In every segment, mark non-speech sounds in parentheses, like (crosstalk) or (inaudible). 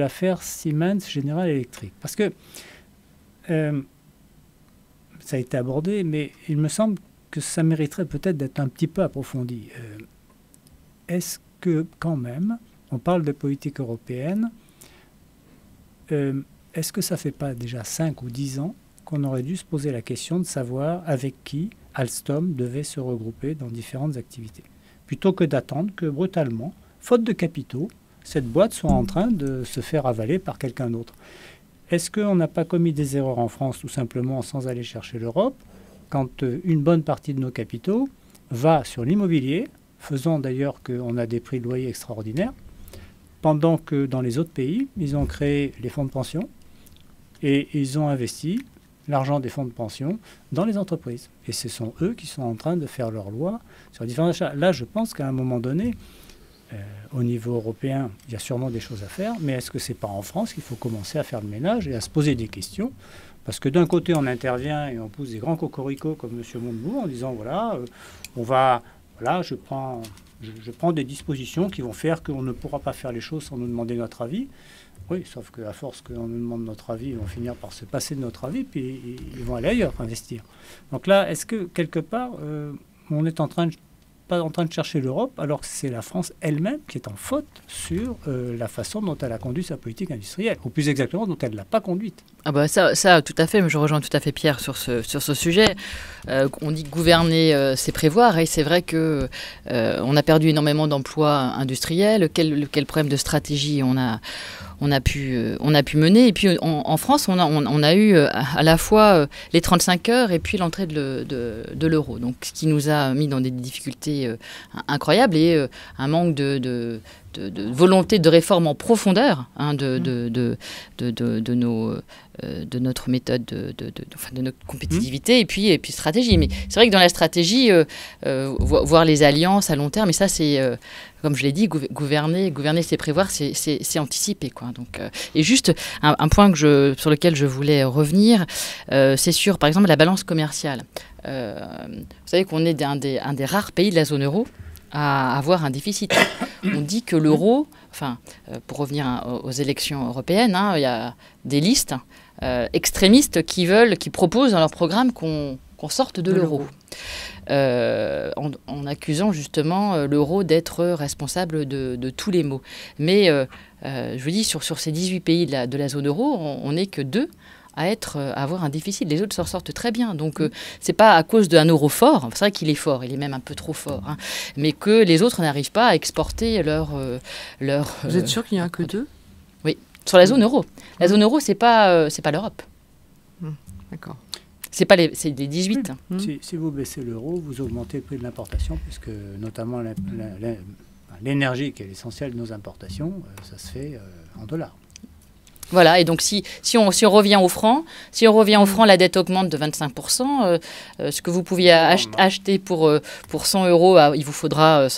l'affaire Siemens General Electric. Parce que euh, ça a été abordé, mais il me semble que ça mériterait peut-être d'être un petit peu approfondi. Euh, est-ce que quand même, on parle de politique européenne, euh, est-ce que ça fait pas déjà 5 ou 10 ans qu'on aurait dû se poser la question de savoir avec qui Alstom devait se regrouper dans différentes activités Plutôt que d'attendre que brutalement, faute de capitaux, cette boîte soit en train de se faire avaler par quelqu'un d'autre. Est-ce qu'on n'a pas commis des erreurs en France tout simplement sans aller chercher l'Europe quand euh, une bonne partie de nos capitaux va sur l'immobilier, faisant d'ailleurs qu'on a des prix de loyer extraordinaires, pendant que dans les autres pays, ils ont créé les fonds de pension et ils ont investi l'argent des fonds de pension dans les entreprises. Et ce sont eux qui sont en train de faire leur loi sur différents achats. Là, je pense qu'à un moment donné, euh, au niveau européen, il y a sûrement des choses à faire, mais est-ce que ce n'est pas en France qu'il faut commencer à faire le ménage et à se poser des questions Parce que d'un côté, on intervient et on pousse des grands cocoricots comme M. Mondebou en disant voilà, euh, on va, voilà, je prends, je, prends des dispositions qui vont faire qu'on ne pourra pas faire les choses sans nous demander notre avis. Oui, sauf qu'à force qu'on nous demande notre avis, ils vont finir par se passer de notre avis, puis ils vont aller ailleurs investir. Donc là, est-ce que quelque part, euh, on est en train de pas en train de chercher l'Europe, alors que c'est la France elle-même qui est en faute sur euh, la façon dont elle a conduit sa politique industrielle, ou plus exactement dont elle ne l'a pas conduite. Ah bah ça, ça, tout à fait, je rejoins tout à fait Pierre sur ce, sur ce sujet. Euh, on dit gouverner, euh, c'est prévoir, et c'est vrai que on a perdu énormément d'emplois industriels, quel, quel problème de stratégie on a on a pu, euh, on a pu mener. Et puis euh, en France, on a, on, a eu euh, à la fois les 35 heures et puis l'entrée de, l'euro. Donc ce qui nous a mis dans des difficultés incroyables et un manque de de, volonté de réforme en profondeur hein, de, mm. de, de, euh, de notre méthode, de, de notre compétitivité mm. et, puis, et puis stratégie. Mais c'est vrai que dans la stratégie, euh, euh, voir les alliances à long terme, et ça, c'est, comme je l'ai dit, gouverner, gouverner c'est prévoir, c'est anticiper. Quoi. Donc, et juste un, point que je, sur lequel je voulais revenir, c'est sur, par exemple, la balance commerciale. vous savez qu'on est un des, un des rares pays de la zone euro à avoir un déficit on dit que l'euro, enfin, euh, pour revenir aux élections européennes, hein, il y a des listes euh, extrémistes qui veulent, qui proposent dans leur programme qu'on sorte de, l'euro. Euh, en, accusant justement l'euro d'être responsable de, tous les maux. Mais je vous dis, sur, ces 18 pays de la zone euro, on n'est que deux à être, euh, avoir un déficit. Les autres s'en sortent très bien. Donc, euh, c'est pas à cause d'un euro fort. C'est vrai qu'il est fort, il est même un peu trop fort, hein. mais que les autres n'arrivent pas à exporter leur euh, leur. Vous êtes sûr qu'il n'y en a que deux Oui, sur la zone mmh. euro. La zone euro, c'est pas c'est pas l'Europe. Mmh. D'accord. C'est pas les, c'est les 18. Mmh. Si, si, vous baissez l'euro, vous augmentez le prix de l'importation, puisque notamment l'énergie, qui est l'essentiel de nos importations, ça se fait en dollars. Voilà, et donc si, si, on, si on revient au franc, si on revient au franc, la dette augmente de 25%. Euh, euh, ce que vous pouviez hein. acheter pour, euh, pour 100 euros, ah, il vous faudra,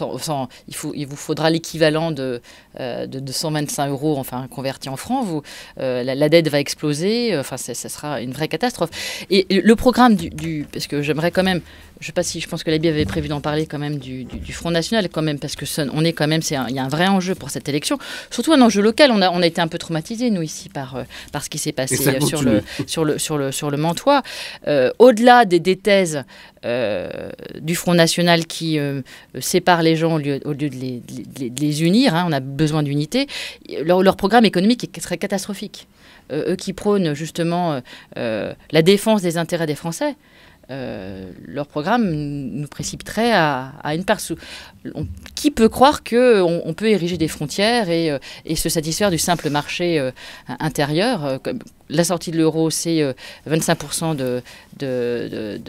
il, faut, il vous faudra l'équivalent de, de, 125 euros, enfin converti en francs. Vous, la, dette va exploser, enfin ça sera une vraie catastrophe. Et le programme du parce que j'aimerais quand même je ne sais pas si je pense que l'ABI avait prévu d'en parler quand même du, Front National quand même parce que on est quand même c'est il y a un vrai enjeu pour cette élection surtout un enjeu local on a on été un peu traumatisés nous ici par euh, par ce qui s'est passé euh, sur le sur le sur le sur le Mantois euh, au-delà des, thèses du Front National qui séparent sépare les gens au lieu, au lieu de, les, les, unir, hein, on a besoin d'unité, leur, leur, programme économique serait catastrophique. eux qui prônent justement la défense des intérêts des Français, euh, leur programme nous précipiterait à, une part. qui peut croire qu'on on peut ériger des frontières et, euh, et, se satisfaire du simple marché euh, intérieur la sortie de l'euro, c'est 25% de, de,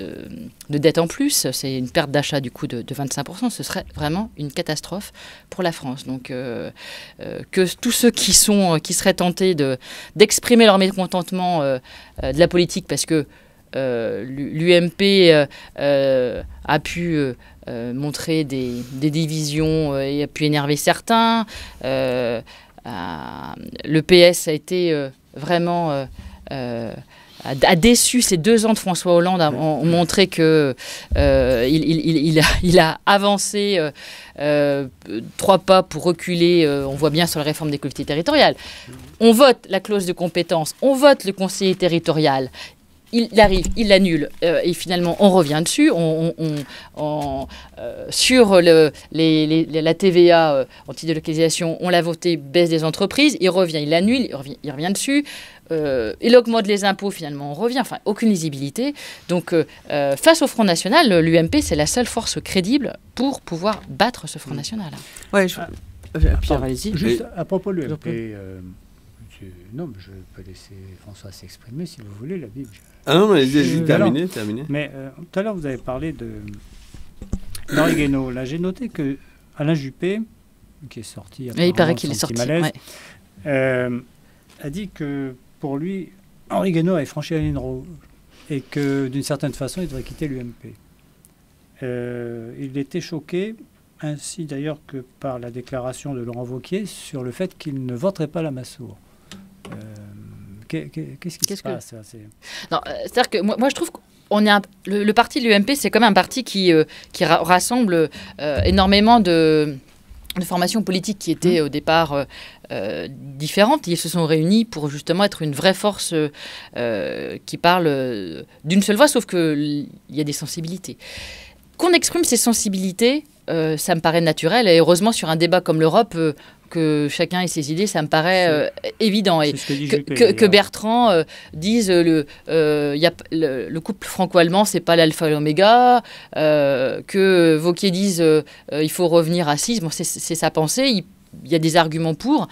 dette en plus. C'est une perte d'achat du coup de, 25%. Ce serait vraiment une catastrophe pour la France. Donc que tous ceux qui, sont, qui seraient tentés d'exprimer leur mécontentement de la politique parce que euh, l'UMP euh, euh, a pu montrer des, divisions et a pu énerver certains. le PS a été vraiment a déçu ces deux ans de François Hollande, a montré que il, a, avancé trois pas pour reculer. on voit bien sur la réforme des collectivités territoriales. On vote la clause de compétence, on vote le conseiller territorial il arrive, il l'annule, euh, et finalement on revient dessus, on, euh, sur la TVA euh, anti-délocalisation, on l'a voté, baisse des entreprises, il revient, il l'annule, il revient, dessus, il augmente les impôts, finalement on revient, enfin aucune lisibilité. Donc face au Front National, l'UMP c'est la seule force crédible pour pouvoir battre ce Front National. Ouais, ah, à propos de l'UMP. Non, mais je peux laisser François s'exprimer si vous voulez, la Bible. Ah non, mais je... terminé. Mais euh, tout à l'heure, vous avez parlé de. Guénaud. là, j'ai noté que Alain Juppé, qui est sorti. mais il paraît qu'il est sorti. Malaise, euh, a dit que pour lui, Henri Guénaud avait franchi la ligne rouge et que d'une certaine façon, il devrait quitter l'UMP. Euh, il était choqué, ainsi d'ailleurs que par la déclaration de Laurent Vauquier, sur le fait qu'il ne voterait pas la Massour. Euh, qu'est-ce qui se passe euh, C'est-à-dire que moi, moi, je trouve qu'on est le, parti de l'UMP, c'est comme un parti qui, euh, qui rassemble énormément de, de formations politiques qui étaient mmh. au départ différentes. Ils se sont réunis pour justement être une vraie force qui parle d'une seule voix, sauf qu'il y a des sensibilités qu'on exprime ses sensibilités, euh, ça me paraît naturel. Et heureusement, sur un débat comme l'Europe, euh, que chacun ait ses idées, ça me paraît euh, évident. Et que, Bertrand dise le, y a, le, couple franco-allemand, c'est pas l'alpha et l'oméga. que Vauquier dise il faut revenir à 6. Bon, c'est sa pensée. Il, y a des arguments pour.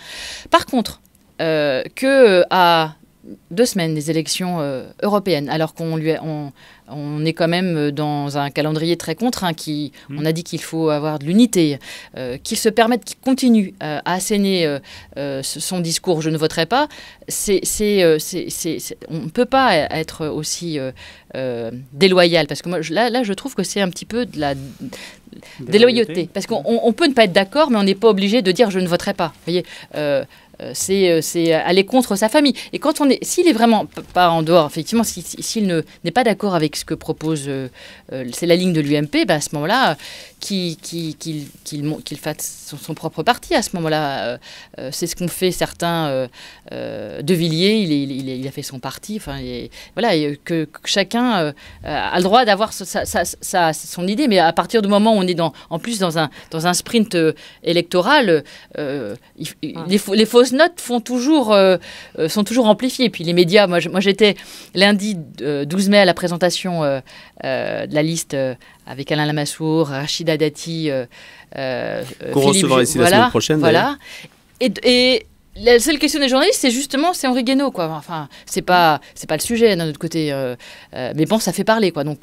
Par contre, que à deux semaines des élections euh, européennes, alors qu'on lui on, est quand même euh, dans un calendrier très contraint. Qui, mm. On a dit qu'il faut avoir de l'unité, euh, qu'il se permette, qu'il continue à asséner son discours. Je ne voterai pas. C'est, on ne peut pas être aussi déloyal, parce que moi, là, là, je trouve que c'est un petit peu de la déloyauté, parce qu'on peut ne pas être d'accord, mais on n'est pas obligé de dire je ne voterai pas. Vous voyez euh, c'est euh, euh, aller contre sa famille. Et quand on est, s'il est vraiment pas en dehors, effectivement, s'il ne n'est pas d'accord avec ce que propose, c'est la ligne de l'UMP, bah à ce moment-là, qu'il qu'il fasse son, propre parti. À ce moment-là, c'est ce qu'ont fait certains. de Villiers, il, il, a fait son parti. Enfin, voilà, que, chacun a le droit d'avoir son idée, mais à partir du moment où on est dans, en plus dans un dans un sprint électoral, ah. les fausses notes font toujours, euh, euh, sont toujours amplifiées. Puis les médias, moi j'étais lundi 12 euh, mai à la présentation de la liste avec Alain Lamassour, Rachida Dati, Qu'on recevra ici la semaine prochaine. Voilà. Et, et, la seule question des journalistes, c'est justement, c'est Henri Guénaud, quoi. Enfin, c'est pas, c'est pas le sujet d'un autre côté. Euh, euh, mais bon, ça fait parler, quoi. Donc,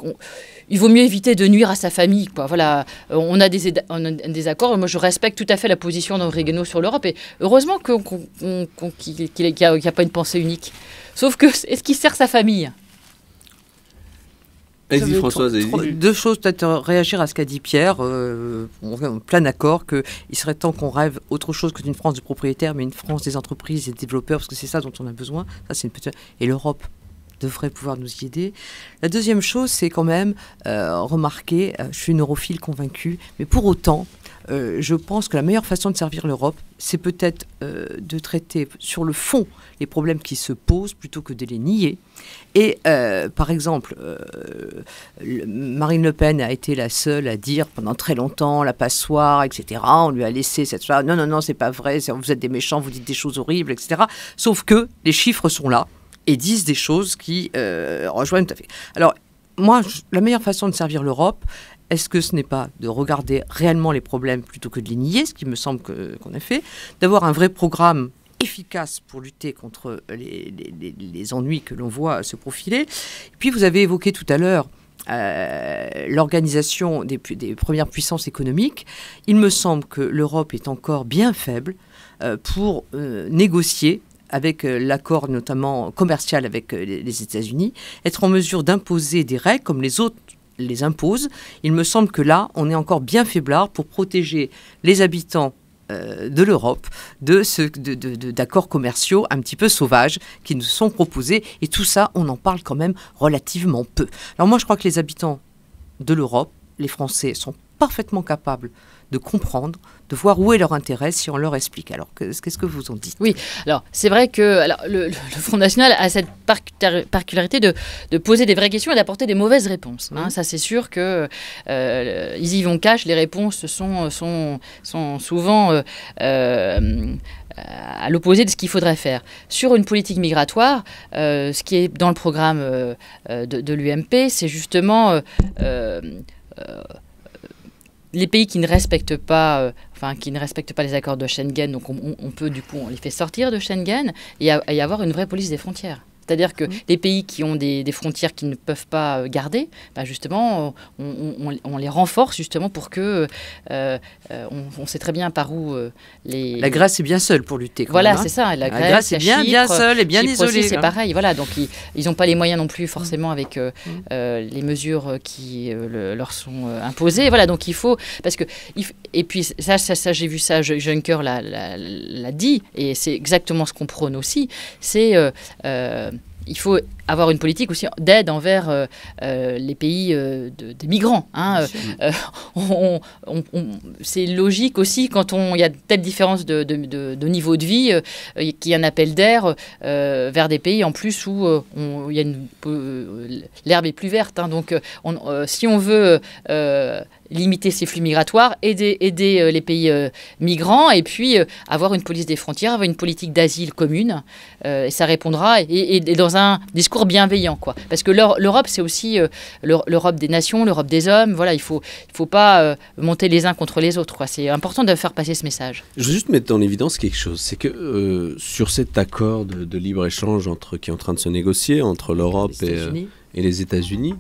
il vaut mieux éviter de nuire à sa famille, quoi. Voilà, euh, on a des, on a des accords. Moi, je respecte tout à fait la position d'Henri Guénaud sur l'Europe. Et heureusement qu'il qu n'y a, a, pas une pensée unique. Sauf que, (laughs) est-ce qu'il sert sa famille deux choses, peut-être euh, réagir à ce qu'a dit Pierre, est euh, en plein accord qu'il serait temps qu'on rêve autre chose que d'une France du propriétaires, mais une France des entreprises et des développeurs, parce que c'est ça dont on a besoin. Ça, c'est une petite... Et l'Europe, devrait pouvoir nous y aider. La deuxième chose, c'est quand même euh, remarquer, euh, je suis une europhile convaincue, mais pour autant, euh, je pense que la meilleure façon de servir l'Europe, c'est peut-être de traiter sur le fond les problèmes qui se posent plutôt que de les nier. Et par exemple, Marine Le Pen a été la seule à dire pendant très longtemps la passoire, etc. On lui a laissé cette chose. Non, non, non, c'est pas vrai. Vous êtes des méchants, vous dites des choses horribles, etc. Sauf que les chiffres sont là et disent des choses qui euh, rejoignent tout à fait. Alors, moi, la meilleure façon de servir l'Europe, est-ce que ce n'est pas de regarder réellement les problèmes plutôt que de les nier, ce qui me semble qu'on a fait, d'avoir un vrai programme efficace pour lutter contre les, ennuis que l'on voit se profiler. Et puis, vous avez évoqué tout à l'heure euh, l'organisation des, des, premières puissances économiques, il me semble que l'Europe est encore bien faible euh, pour négocier avec euh, l'accord notamment commercial avec euh, les États-Unis, être en mesure d'imposer des règles comme les autres les imposent. Il me semble que là, on est encore bien faiblard pour protéger les habitants euh, de l'Europe, de d'accords commerciaux un petit peu sauvages qui nous sont proposés. Et tout ça, on en parle quand même relativement peu. Alors moi, je crois que les habitants de l'Europe, les Français, sont parfaitement capables de comprendre, de voir où est leur intérêt si on leur explique. Alors, qu'est-ce que vous en dites Oui, alors c'est vrai que le, Front National a cette particularité de, poser des vraies questions et d'apporter des mauvaises réponses. Hein. Ça, c'est sûr que euh, ils y vont cash, les réponses sont, sont, sont souvent... Euh, euh, à l'opposé de ce qu'il faudrait faire. Sur une politique migratoire, ce qui est dans le programme de l'UMP, c'est justement les pays qui ne respectent pas, euh, enfin qui ne respectent pas les accords de Schengen, donc on, peut du coup on les fait sortir de Schengen et, y et avoir une vraie police des frontières. C'est-à-dire que des mmh. les pays qui ont des, frontières qu'ils ne peuvent pas euh, garder, bah, justement, euh, on, les renforce justement pour que euh, on, sait très bien par où les. La Grèce est bien seule pour lutter. voilà, hein. c'est ça. La Grèce, est bien, seule et bien isolée. C'est hein. pareil. Voilà, donc ils n'ont pas les moyens non plus forcément avec mmh. les mesures qui leur sont imposées. Voilà, donc il faut parce que et puis ça, ça, ça j'ai vu ça. Juncker l'a dit et c'est exactement ce qu'on prône aussi. C'est il faut avoir une politique aussi d'aide envers euh, euh, les pays euh, des migrants. Hein, (laughs) c'est logique aussi quand il y a telle différence de, niveau de vie qu'il y a un appel d'air vers des pays en plus où l'herbe est plus verte. Hein. donc si on veut limiter ces flux migratoires, aider, les pays migrants et puis avoir une police des frontières, avoir une politique d'asile commune. ça répondra. Et, et, et un discours bienveillant, quoi. Parce que l'Europe, c'est aussi euh, l'Europe des nations, l'Europe des hommes. Voilà, il faut, il faut pas euh, monter les uns contre les autres, quoi. C'est important de faire passer ce message. Je veux juste mettre en évidence quelque chose, c'est que euh, sur cet accord de, libre échange entre qui est en train de se négocier entre l'Europe et, et les États-Unis,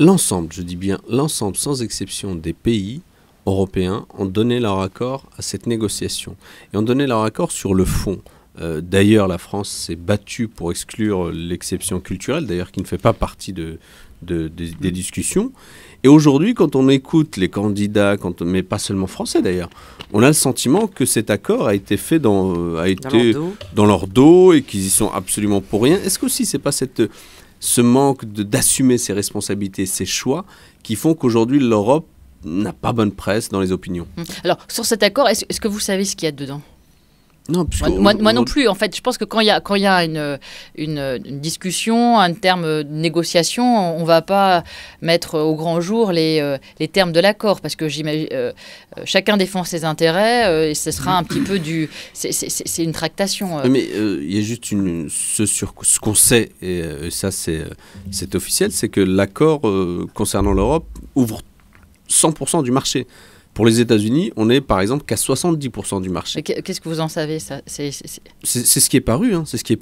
l'ensemble, je dis bien l'ensemble, sans exception des pays européens ont donné leur accord à cette négociation et ont donné leur accord sur le fond. Euh, d'ailleurs, la France s'est battue pour exclure l'exception culturelle, d'ailleurs qui ne fait pas partie de, des discussions. Et aujourd'hui, quand on écoute les candidats, quand on, mais pas seulement français d'ailleurs, on a le sentiment que cet accord a été fait dans, euh, a été dans, leur, dos. et qu'ils y sont absolument pour rien. Est-ce que ce c'est pas cette, ce manque d'assumer ses responsabilités, ses choix, qui font qu'aujourd'hui l'Europe n'a pas bonne presse dans les opinions. Hum. Alors, sur cet accord, est-ce que vous savez ce qu'il y a dedans moi, non plus. En fait, je pense que quand il y a, quand y a une, discussion, un terme de négociation, on ne va pas mettre au grand jour les, euh, termes de l'accord parce que euh, euh, chacun défend ses intérêts et ce sera un petit peu du. C'est une tractation. Mais il y a juste ce, ce qu'on sait, et, et ça c'est officiel, c'est que l'accord concernant l'Europe ouvre 100% du marché. Pour les États-Unis, on est par exemple qu'à 70% du marché. Qu'est-ce que vous en savez ça C'est ce qui est paru, hein. c'est ce qui est paru.